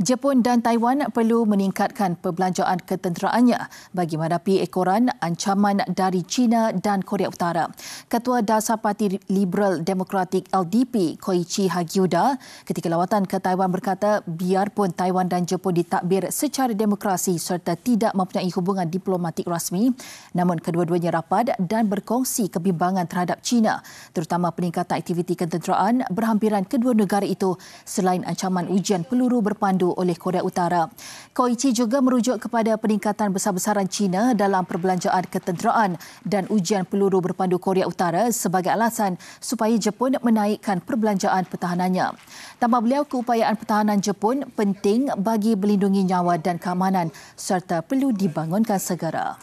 Jepun dan Taiwan perlu meningkatkan perbelanjaan ketenteraannya bagi menghadapi ekoran ancaman dari China dan Korea Utara. Ketua Dasar Parti Liberal Demokratik LDP Koichi Hagiuda ketika lawatan ke Taiwan berkata biarpun Taiwan dan Jepun ditakbir secara demokrasi serta tidak mempunyai hubungan diplomatik rasmi, namun kedua-duanya rapat dan berkongsi kebimbangan terhadap China, terutama peningkatan aktiviti ketenteraan berhampiran kedua negara itu selain ancaman ujian peluru berpandu dipandu oleh Korea Utara. Koichi juga merujuk kepada peningkatan besar-besaran China dalam perbelanjaan ketenteraan dan ujian peluru berpandu Korea Utara sebagai alasan supaya Jepun menaikkan perbelanjaan pertahanannya. Tambah beliau, keupayaan pertahanan Jepun penting bagi melindungi nyawa dan keamanan serta perlu dibangunkan segera.